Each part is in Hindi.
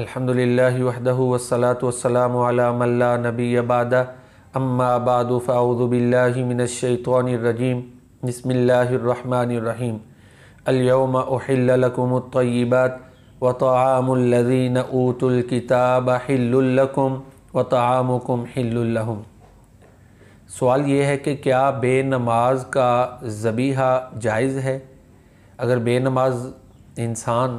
अल्हम्दुलिल्लाह वाला मल्ला नबी अबाद अम्मा बाद फ़ाउज़बिल्लिमिनशैतरजीम बसमीम अल्यौम ओहिल्लकुमत वतामल्लिन व हिल्लकुम वतामुकुम हिल्लुम सवाल ये है कि क्या बेनमाज का ज़बीहा जायज़ है अगर नमाज इंसान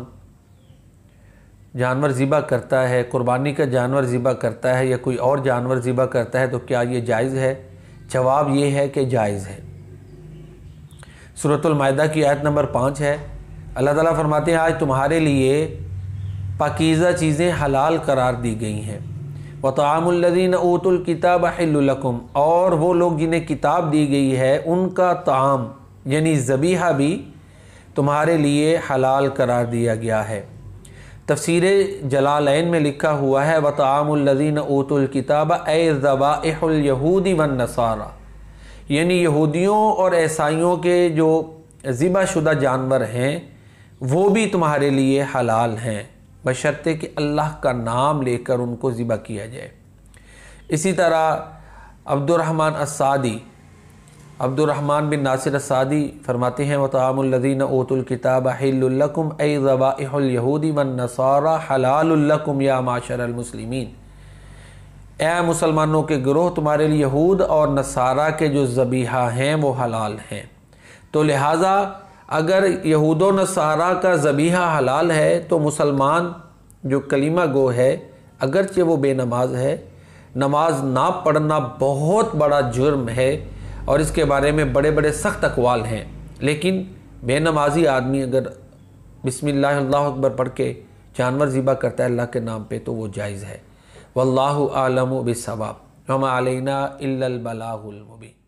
जानवर ज़िबा करता है कुर्बानी का जानवर ज़िबा करता है या कोई और जानवर ज़िबा करता है तो क्या ये जायज़ है जवाब ये है कि जायज़ है सूरतलमादा की आयत नंबर पाँच है अल्लाह ताला फरमाते हैं आज तुम्हारे लिए पाकिज़ा चीज़ें हलाल करार दी गई हैं वतामदीन ओतुल्कताब हलकुम और वो लोग जिन्हें किताब दी गई है उनका ताम यानी ज़बीहा भी तुम्हारे लिए हलाल करार दिया गया है तफसर जलालैन में लिखा हुआ है वतामल्लिन ओतुल्किताब एज़बाहूदी वन नसारा यानी यहूदियों और ईसाइयों के जो ज़िबा शुदा जानवर हैं वो भी तुम्हारे लिए हलाल हैं बशर्ते कि अल्लाह का नाम लेकर उनको ज़िबा किया जाए इसी तरह अब्दुलरहमान असादी अब्दुलरहमान बिन नासिर सादी फरमाते हैं वतामदीन ओतुल्किताब हिल्लकुम ए ज़बाहूदी वन नसारा हलालकुम या माशरमसलिमिन ए मुसलमानों के ग्रोह तुम्हारे लिए यहूद और नसारा के जो ज़बीहा हैं वो हलाल हैं तो लिहाजा अगर यहूद नसारा का ज़बीहा हलाल है तो मुसलमान जो कलीमा गो है अगरचे वो बेनमाज है नमाज ना पढ़ना बहुत बड़ा जुर्म है और इसके बारे में बड़े बड़े सख्त अकवाल हैं लेकिन बेनमाजी आदमी अगर बसमिल्ल अकबर पढ़ के जानवर ज़िबा करता है अल्लाह के नाम पे तो वो जायज़ है वल्लाम आलम बिसवाब हम आलना इल्लबलामुबी